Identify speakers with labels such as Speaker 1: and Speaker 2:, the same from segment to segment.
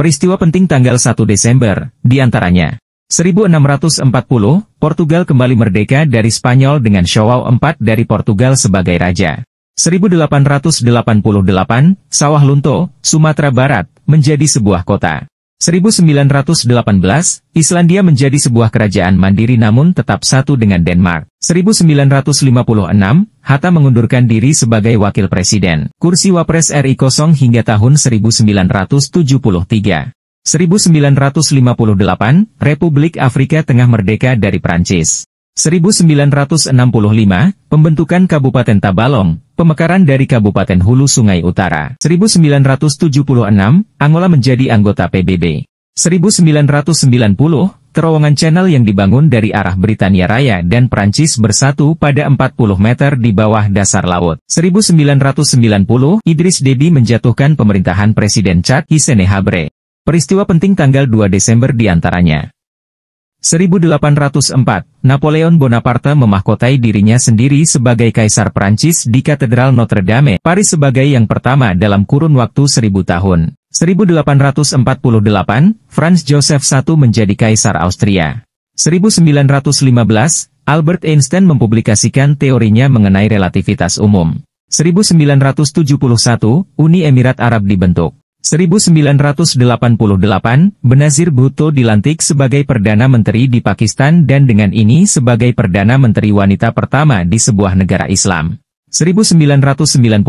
Speaker 1: Peristiwa penting tanggal 1 Desember, diantaranya 1640, Portugal kembali merdeka dari Spanyol dengan Shawau IV dari Portugal sebagai raja. 1888, Sawah Lunto, Sumatera Barat, menjadi sebuah kota. 1918, Islandia menjadi sebuah kerajaan mandiri namun tetap satu dengan Denmark. 1956, Hatta mengundurkan diri sebagai wakil presiden. Kursi Wapres RI kosong hingga tahun 1973. 1958, Republik Afrika Tengah merdeka dari Prancis. 1965, pembentukan Kabupaten Tabalong, pemekaran dari Kabupaten Hulu Sungai Utara. 1976, Angola menjadi anggota PBB. 1990, terowongan channel yang dibangun dari arah Britania Raya dan Perancis bersatu pada 40 meter di bawah dasar laut. 1990, Idris Deby menjatuhkan pemerintahan Presiden Chad Hisene Habre. Peristiwa penting tanggal 2 Desember diantaranya. 1804, Napoleon Bonaparte memahkotai dirinya sendiri sebagai Kaisar Prancis di Katedral Notre Dame, Paris sebagai yang pertama dalam kurun waktu 1000 tahun. 1848, Franz Joseph I menjadi Kaisar Austria. 1915, Albert Einstein mempublikasikan teorinya mengenai relativitas umum. 1971, Uni Emirat Arab dibentuk. 1988, Benazir Bhutto dilantik sebagai Perdana Menteri di Pakistan dan dengan ini sebagai Perdana Menteri wanita pertama di sebuah negara Islam. 1991,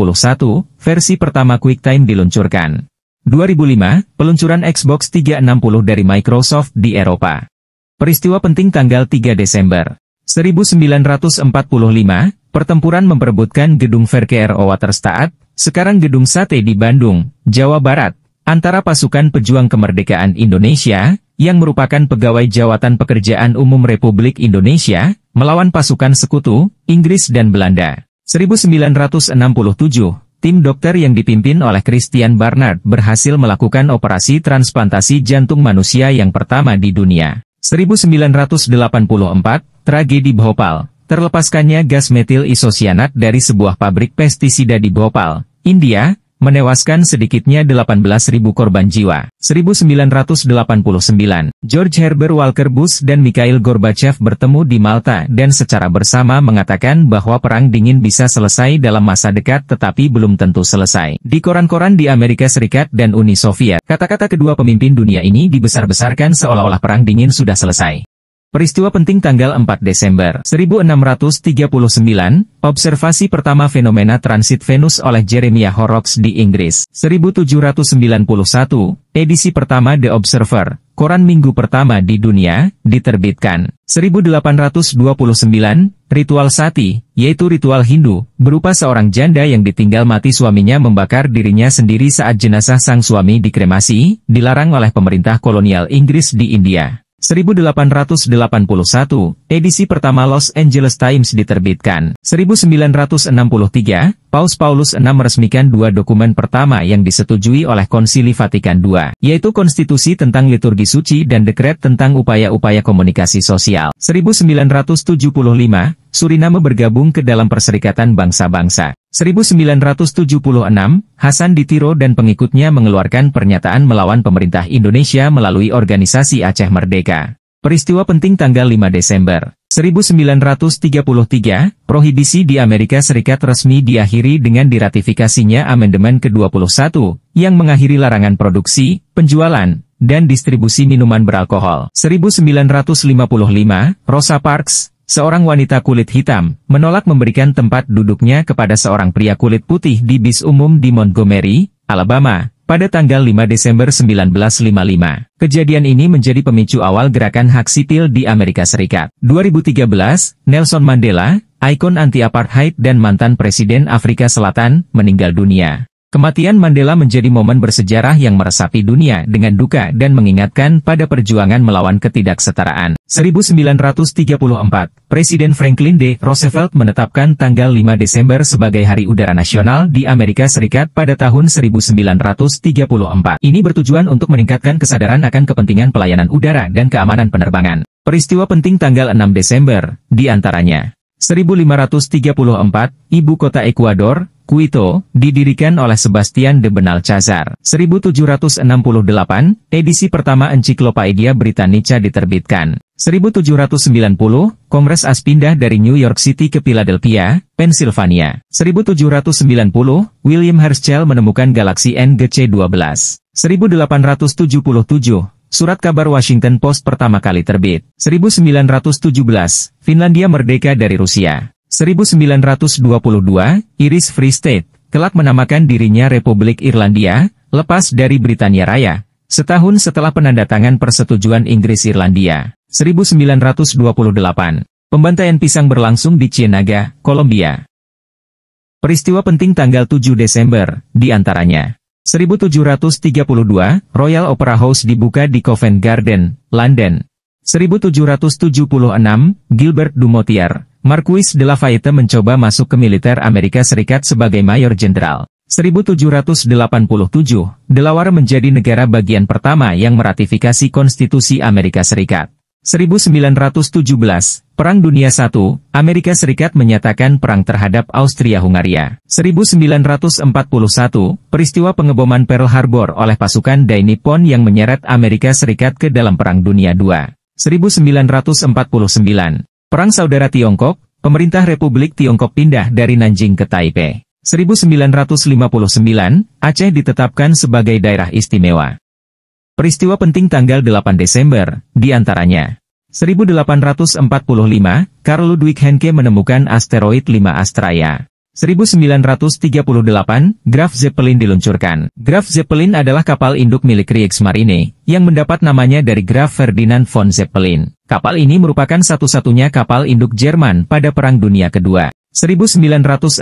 Speaker 1: versi pertama QuickTime diluncurkan. 2005, peluncuran Xbox 360 dari Microsoft di Eropa. Peristiwa penting tanggal 3 Desember. 1945, pertempuran memperebutkan gedung Verkehr Waterstaat sekarang Gedung Sate di Bandung, Jawa Barat, antara pasukan pejuang kemerdekaan Indonesia, yang merupakan pegawai jawatan pekerjaan umum Republik Indonesia, melawan pasukan sekutu, Inggris dan Belanda. 1967, tim dokter yang dipimpin oleh Christian Barnard berhasil melakukan operasi transplantasi jantung manusia yang pertama di dunia. 1984, tragedi Bhopal, Terlepaskannya gas metil isosianat dari sebuah pabrik pestisida di Bhopal, India, menewaskan sedikitnya 18.000 korban jiwa. 1989, George Herbert Walker Bush dan Mikhail Gorbachev bertemu di Malta dan secara bersama mengatakan bahwa Perang Dingin bisa selesai dalam masa dekat tetapi belum tentu selesai. Di koran-koran di Amerika Serikat dan Uni Soviet, kata-kata kedua pemimpin dunia ini dibesar-besarkan seolah-olah Perang Dingin sudah selesai. Peristiwa penting tanggal 4 Desember 1639, observasi pertama fenomena transit Venus oleh Jeremiah Horrocks di Inggris. 1791, edisi pertama The Observer, koran minggu pertama di dunia, diterbitkan. 1829, ritual sati, yaitu ritual Hindu, berupa seorang janda yang ditinggal mati suaminya membakar dirinya sendiri saat jenazah sang suami dikremasi, dilarang oleh pemerintah kolonial Inggris di India. 1881, edisi pertama Los Angeles Times diterbitkan. 1963, Paus Paulus VI meresmikan dua dokumen pertama yang disetujui oleh Konsili Vatikan II, yaitu Konstitusi tentang Liturgi Suci dan Dekret tentang Upaya-Upaya Komunikasi Sosial. 1975, Suriname bergabung ke dalam Perserikatan Bangsa-Bangsa. 1976, Hasan Ditiro dan pengikutnya mengeluarkan pernyataan melawan pemerintah Indonesia melalui organisasi Aceh Merdeka. Peristiwa penting tanggal 5 Desember 1933, prohibisi di Amerika Serikat resmi diakhiri dengan diratifikasinya amandemen ke-21, yang mengakhiri larangan produksi, penjualan, dan distribusi minuman beralkohol. 1955, Rosa Parks, Seorang wanita kulit hitam, menolak memberikan tempat duduknya kepada seorang pria kulit putih di bis umum di Montgomery, Alabama, pada tanggal 5 Desember 1955. Kejadian ini menjadi pemicu awal gerakan hak sipil di Amerika Serikat. 2013, Nelson Mandela, ikon anti-apartheid dan mantan Presiden Afrika Selatan, meninggal dunia. Kematian Mandela menjadi momen bersejarah yang meresapi dunia dengan duka dan mengingatkan pada perjuangan melawan ketidaksetaraan. 1934, Presiden Franklin D. Roosevelt menetapkan tanggal 5 Desember sebagai Hari Udara Nasional di Amerika Serikat pada tahun 1934. Ini bertujuan untuk meningkatkan kesadaran akan kepentingan pelayanan udara dan keamanan penerbangan. Peristiwa penting tanggal 6 Desember, diantaranya 1534, ibu kota Ekuador, Quito, didirikan oleh Sebastian de Cazar. 1768, edisi pertama Encyclopaedia Britannica diterbitkan. 1790, Kongres AS pindah dari New York City ke Philadelphia, Pennsylvania. 1790, William Herschel menemukan galaksi NGC-12. 1877, Surat kabar Washington Post pertama kali terbit. 1917, Finlandia merdeka dari Rusia. 1922, Iris Free State, kelak menamakan dirinya Republik Irlandia, lepas dari Britania Raya, setahun setelah penandatangan persetujuan Inggris-Irlandia. 1928, pembantaian pisang berlangsung di Cienaga, Kolombia. Peristiwa penting tanggal 7 Desember, di antaranya. 1732, Royal Opera House dibuka di Covent Garden, London. 1776, Gilbert Dumotier, Marquis de Lafayette mencoba masuk ke militer Amerika Serikat sebagai Mayor Jenderal. 1787, Delaware menjadi negara bagian pertama yang meratifikasi Konstitusi Amerika Serikat. 1917, Perang Dunia I, Amerika Serikat menyatakan perang terhadap Austria-Hungaria. 1941, peristiwa pengeboman Pearl Harbor oleh pasukan Dainipon yang menyeret Amerika Serikat ke dalam Perang Dunia II. 1949, Perang Saudara Tiongkok, pemerintah Republik Tiongkok pindah dari Nanjing ke Taipei. 1959, Aceh ditetapkan sebagai daerah istimewa. Peristiwa penting tanggal 8 Desember, diantaranya. 1845, Karl Ludwig Henke menemukan asteroid 5 Astraya. 1938, Graf Zeppelin diluncurkan. Graf Zeppelin adalah kapal induk milik Kriegsmarine, yang mendapat namanya dari Graf Ferdinand von Zeppelin. Kapal ini merupakan satu-satunya kapal induk Jerman pada Perang Dunia Kedua. 1962,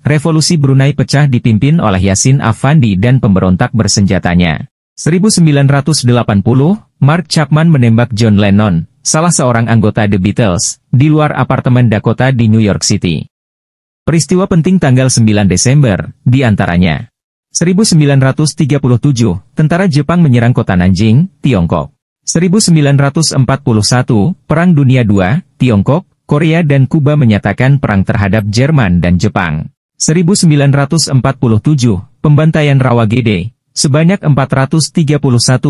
Speaker 1: Revolusi Brunei pecah dipimpin oleh Yasin Afandi dan pemberontak bersenjatanya. 1980, Mark Chapman menembak John Lennon, salah seorang anggota The Beatles, di luar apartemen Dakota di New York City. Peristiwa penting tanggal 9 Desember, di antaranya 1937, tentara Jepang menyerang kota Nanjing, Tiongkok. 1941, Perang Dunia II, Tiongkok, Korea dan Kuba menyatakan perang terhadap Jerman dan Jepang. 1947, pembantaian Rawagede, sebanyak 431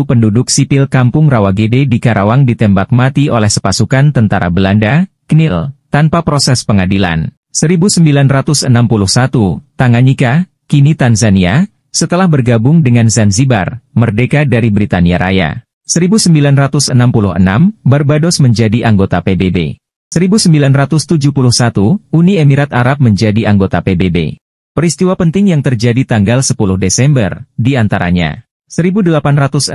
Speaker 1: penduduk sipil kampung Rawagede di Karawang ditembak mati oleh sepasukan tentara Belanda, KNIL, tanpa proses pengadilan. 1961, Tanganyika, kini Tanzania, setelah bergabung dengan Zanzibar, merdeka dari Britania Raya. 1966, Barbados menjadi anggota PBB. 1971, Uni Emirat Arab menjadi anggota PBB. Peristiwa penting yang terjadi tanggal 10 Desember, di antaranya 1868,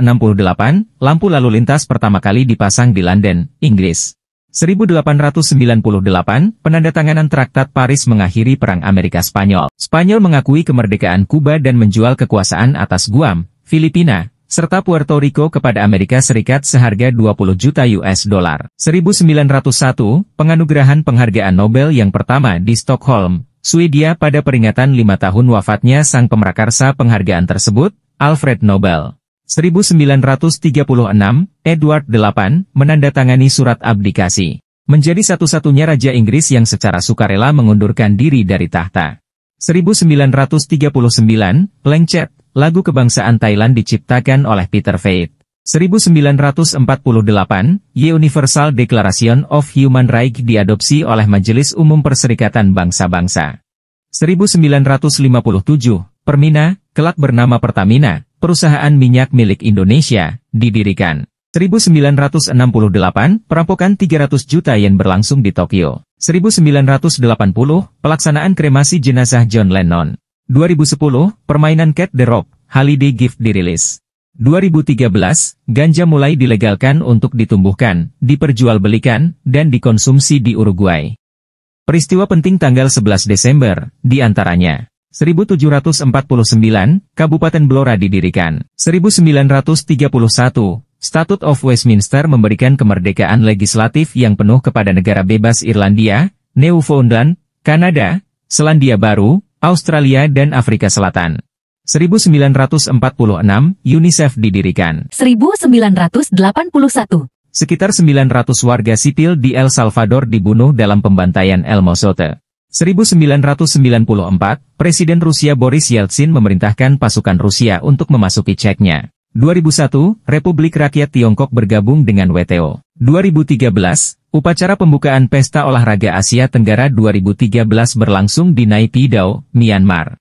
Speaker 1: lampu lalu lintas pertama kali dipasang di London, Inggris. 1898, penandatanganan Traktat Paris mengakhiri Perang Amerika Spanyol. Spanyol mengakui kemerdekaan Kuba dan menjual kekuasaan atas Guam, Filipina, serta Puerto Rico kepada Amerika Serikat seharga 20 juta US dollar. 1901, penganugerahan penghargaan Nobel yang pertama di Stockholm, Swedia pada peringatan lima tahun wafatnya sang pemrakarsa penghargaan tersebut, Alfred Nobel. 1936, Edward VIII menandatangani surat abdikasi, menjadi satu-satunya raja Inggris yang secara sukarela mengundurkan diri dari tahta. 1939, Lengchet, lagu kebangsaan Thailand diciptakan oleh Peter Veit. 1948, Ye Universal Declaration of Human Rights diadopsi oleh Majelis Umum Perserikatan Bangsa-Bangsa. 1957, Permina, kelak bernama Pertamina, perusahaan minyak milik Indonesia, didirikan. 1968, perampokan 300 juta yen berlangsung di Tokyo. 1980, pelaksanaan kremasi jenazah John Lennon. 2010, permainan Cat the Rock, Holiday Gift dirilis. 2013, ganja mulai dilegalkan untuk ditumbuhkan, diperjualbelikan, dan dikonsumsi di Uruguay. Peristiwa penting tanggal 11 Desember, diantaranya. 1749, Kabupaten Blora didirikan. 1931, Statut of Westminster memberikan kemerdekaan legislatif yang penuh kepada negara bebas Irlandia, Newfoundland, Kanada, Selandia Baru, Australia dan Afrika Selatan. 1946, UNICEF didirikan. 1981. Sekitar 900 warga sipil di El Salvador dibunuh dalam pembantaian El Mozote. 1994, Presiden Rusia Boris Yeltsin memerintahkan pasukan Rusia untuk memasuki Ceknya. 2001, Republik Rakyat Tiongkok bergabung dengan WTO. 2013, upacara pembukaan Pesta Olahraga Asia Tenggara 2013 berlangsung di Naypyidaw, Myanmar.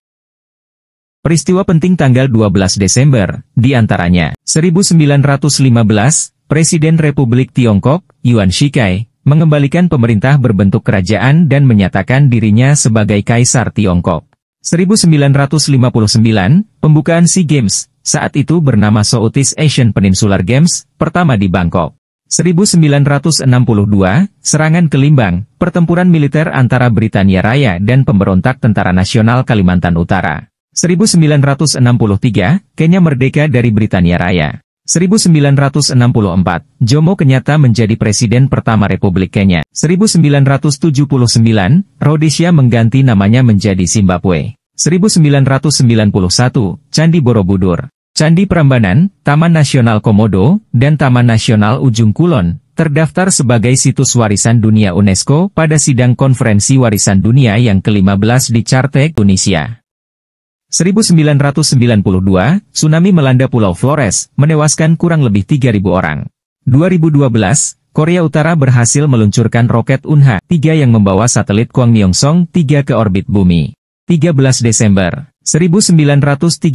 Speaker 1: Peristiwa penting tanggal 12 Desember, di antaranya 1915, Presiden Republik Tiongkok, Yuan Shikai, mengembalikan pemerintah berbentuk kerajaan dan menyatakan dirinya sebagai Kaisar Tiongkok. 1959, pembukaan SEA Games, saat itu bernama Southeast Asian Peninsular Games, pertama di Bangkok. 1962, serangan kelimbang, pertempuran militer antara Britania Raya dan pemberontak Tentara Nasional Kalimantan Utara. 1963, Kenya merdeka dari Britania Raya. 1964, Jomo kenyata menjadi presiden pertama Republik Kenya. 1979, Rhodesia mengganti namanya menjadi Zimbabwe. 1991, Candi Borobudur. Candi Prambanan, Taman Nasional Komodo, dan Taman Nasional Ujung Kulon, terdaftar sebagai situs warisan dunia UNESCO pada sidang konferensi warisan dunia yang ke-15 di Carte, Tunisia. 1992, tsunami melanda Pulau Flores, menewaskan kurang lebih 3.000 orang. 2012, Korea Utara berhasil meluncurkan roket Unha-3 yang membawa satelit song 3 ke orbit bumi. 13 Desember 1937,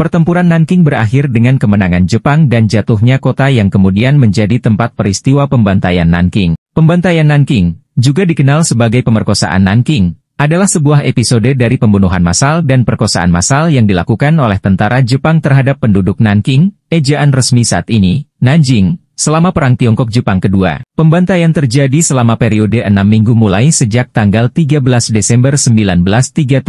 Speaker 1: pertempuran Nanking berakhir dengan kemenangan Jepang dan jatuhnya kota yang kemudian menjadi tempat peristiwa pembantaian Nanking. Pembantaian Nanking, juga dikenal sebagai pemerkosaan Nanking, adalah sebuah episode dari pembunuhan massal dan perkosaan massal yang dilakukan oleh tentara Jepang terhadap penduduk Nanking, ejaan resmi saat ini, Nanjing, selama Perang Tiongkok-Jepang kedua. Pembantaian terjadi selama periode enam minggu mulai sejak tanggal 13 Desember 1937.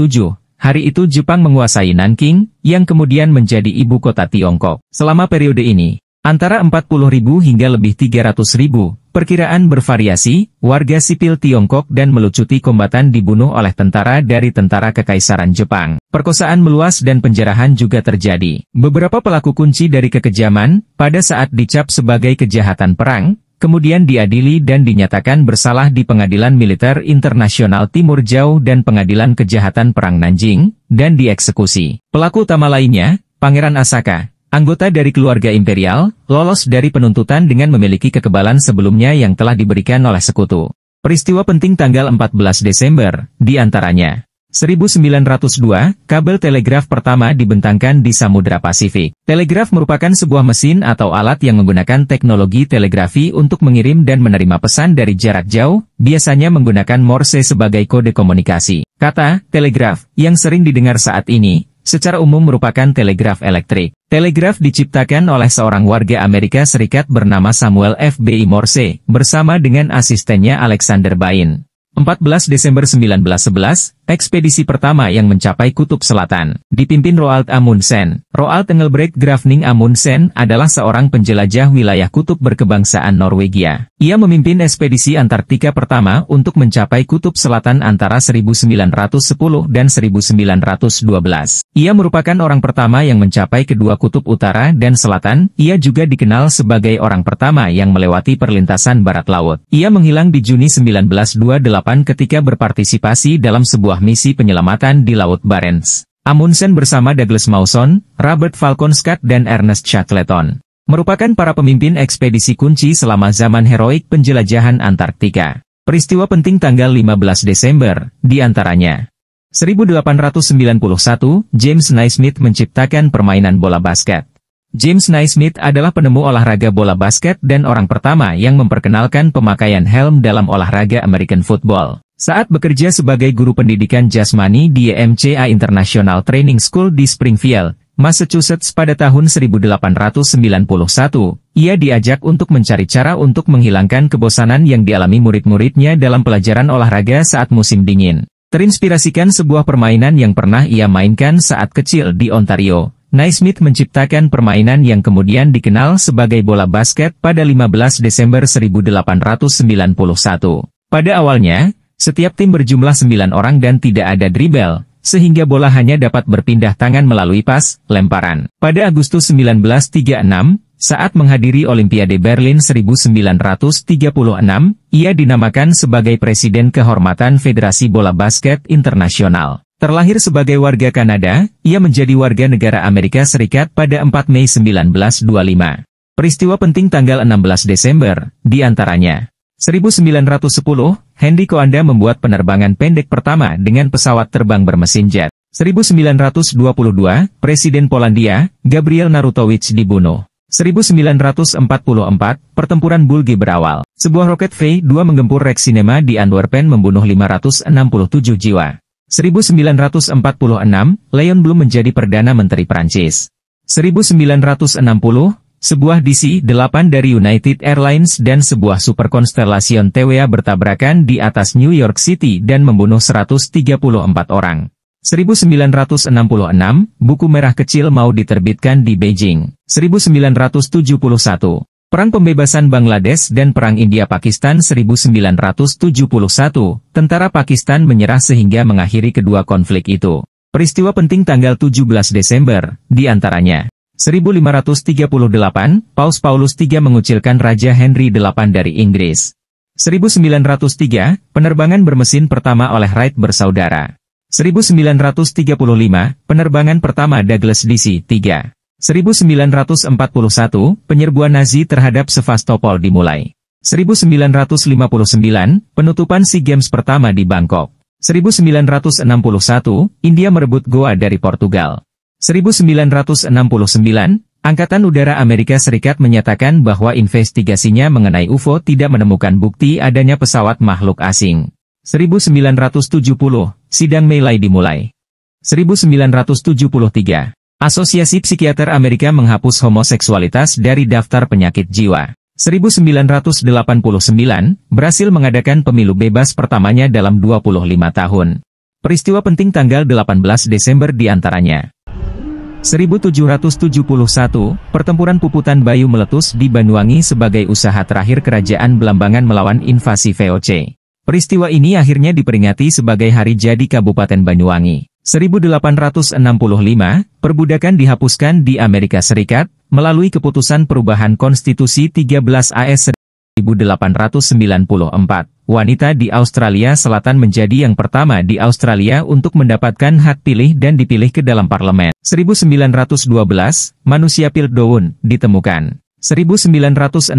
Speaker 1: Hari itu Jepang menguasai Nanking, yang kemudian menjadi ibu kota Tiongkok. Selama periode ini, antara 40.000 hingga lebih 300.000 Perkiraan bervariasi, warga sipil Tiongkok dan melucuti kombatan dibunuh oleh tentara dari tentara Kekaisaran Jepang. Perkosaan meluas dan penjarahan juga terjadi. Beberapa pelaku kunci dari kekejaman, pada saat dicap sebagai kejahatan perang, kemudian diadili dan dinyatakan bersalah di Pengadilan Militer Internasional Timur Jauh dan Pengadilan Kejahatan Perang Nanjing, dan dieksekusi. Pelaku utama lainnya, Pangeran Asaka, Anggota dari keluarga imperial, lolos dari penuntutan dengan memiliki kekebalan sebelumnya yang telah diberikan oleh sekutu. Peristiwa penting tanggal 14 Desember, di antaranya 1902, kabel telegraf pertama dibentangkan di Samudra Pasifik. Telegraf merupakan sebuah mesin atau alat yang menggunakan teknologi telegrafi untuk mengirim dan menerima pesan dari jarak jauh, biasanya menggunakan Morse sebagai kode komunikasi. Kata, telegraf, yang sering didengar saat ini, secara umum merupakan telegraf elektrik. Telegraf diciptakan oleh seorang warga Amerika Serikat bernama Samuel F.B.I. Morse, bersama dengan asistennya Alexander Bain. 14 Desember 1911, Ekspedisi pertama yang mencapai Kutub Selatan, dipimpin Roald Amundsen. Roald Engelbrekt Grafning Amundsen adalah seorang penjelajah wilayah kutub berkebangsaan Norwegia. Ia memimpin ekspedisi Antartika pertama untuk mencapai Kutub Selatan antara 1910 dan 1912. Ia merupakan orang pertama yang mencapai kedua kutub utara dan selatan. Ia juga dikenal sebagai orang pertama yang melewati perlintasan barat laut. Ia menghilang di Juni 1928 ketika berpartisipasi dalam sebuah sebuah misi penyelamatan di Laut Barents. Amundsen bersama Douglas Mawson, Robert Falcon Scott dan Ernest Shackleton merupakan para pemimpin ekspedisi kunci selama zaman heroik penjelajahan Antartika. Peristiwa penting tanggal 15 Desember, diantaranya 1891, James Naismith menciptakan permainan bola basket. James Naismith adalah penemu olahraga bola basket dan orang pertama yang memperkenalkan pemakaian helm dalam olahraga American football. Saat bekerja sebagai guru pendidikan jasmani di MCA International Training School di Springfield, Massachusetts pada tahun 1891, ia diajak untuk mencari cara untuk menghilangkan kebosanan yang dialami murid-muridnya dalam pelajaran olahraga saat musim dingin. Terinspirasikan sebuah permainan yang pernah ia mainkan saat kecil di Ontario, Naismith menciptakan permainan yang kemudian dikenal sebagai bola basket pada 15 Desember 1891. Pada awalnya, setiap tim berjumlah 9 orang dan tidak ada dribel, sehingga bola hanya dapat berpindah tangan melalui pas, lemparan. Pada Agustus 1936, saat menghadiri Olimpiade Berlin 1936, ia dinamakan sebagai Presiden Kehormatan Federasi Bola Basket Internasional. Terlahir sebagai warga Kanada, ia menjadi warga negara Amerika Serikat pada 4 Mei 1925. Peristiwa penting tanggal 16 Desember, diantaranya 1910, Hendiko Koanda membuat penerbangan pendek pertama dengan pesawat terbang bermesin jet. 1922, Presiden Polandia, Gabriel Narutowicz dibunuh. 1944, pertempuran Bulgi berawal. Sebuah roket V-2 menggempur Cinema di Antwerpen membunuh 567 jiwa. 1946, Leon Blum menjadi Perdana Menteri Prancis. 1960, sebuah DC-8 dari United Airlines dan sebuah Super Constellation TWA bertabrakan di atas New York City dan membunuh 134 orang. 1966, buku merah kecil mau diterbitkan di Beijing. 1971, Perang Pembebasan Bangladesh dan Perang India-Pakistan 1971, tentara Pakistan menyerah sehingga mengakhiri kedua konflik itu. Peristiwa penting tanggal 17 Desember, diantaranya. 1538, Paus Paulus III mengucilkan Raja Henry VIII dari Inggris. 1903, penerbangan bermesin pertama oleh Wright bersaudara. 1935, penerbangan pertama Douglas DC-3. 1941, penyerbuan Nazi terhadap Sevastopol dimulai. 1959, penutupan SEA Games pertama di Bangkok. 1961, India merebut Goa dari Portugal. 1969, Angkatan Udara Amerika Serikat menyatakan bahwa investigasinya mengenai UFO tidak menemukan bukti adanya pesawat makhluk asing. 1970, sidang Meilai dimulai. 1973, Asosiasi Psikiater Amerika menghapus homoseksualitas dari daftar penyakit jiwa. 1989, berhasil mengadakan pemilu bebas pertamanya dalam 25 tahun. Peristiwa penting tanggal 18 Desember diantaranya. 1771, pertempuran Puputan Bayu meletus di Banyuwangi sebagai usaha terakhir kerajaan Belambangan melawan invasi VOC. Peristiwa ini akhirnya diperingati sebagai Hari Jadi Kabupaten Banyuwangi. 1865, perbudakan dihapuskan di Amerika Serikat, melalui keputusan perubahan konstitusi 13 AS 1894, wanita di Australia Selatan menjadi yang pertama di Australia untuk mendapatkan hak pilih dan dipilih ke dalam parlemen. 1912, manusia Pildown ditemukan. 1961,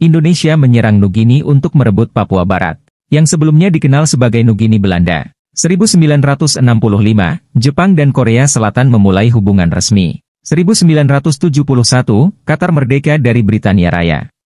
Speaker 1: Indonesia menyerang Nugini untuk merebut Papua Barat, yang sebelumnya dikenal sebagai Nugini Belanda. 1965, Jepang dan Korea Selatan memulai hubungan resmi. 1971, Qatar merdeka dari Britania Raya.